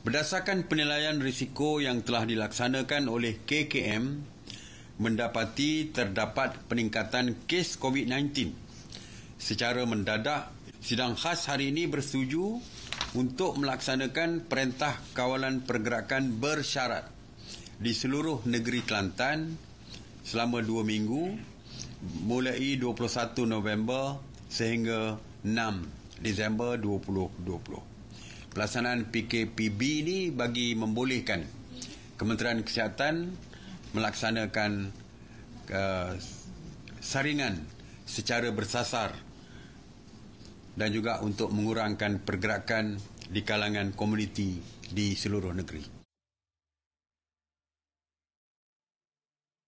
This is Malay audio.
Berdasarkan penilaian risiko yang telah dilaksanakan oleh KKM mendapati terdapat peningkatan kes COVID-19 secara mendadak sidang khas hari ini bersetuju untuk melaksanakan perintah kawalan pergerakan bersyarat di seluruh negeri Kelantan selama dua minggu mulai 21 November sehingga 6 Disember 2020 pelaksanaan PKPB ini bagi membolehkan Kementerian Kesihatan melaksanakan uh, saringan secara bersasar dan juga untuk mengurangkan pergerakan di kalangan komuniti di seluruh negeri.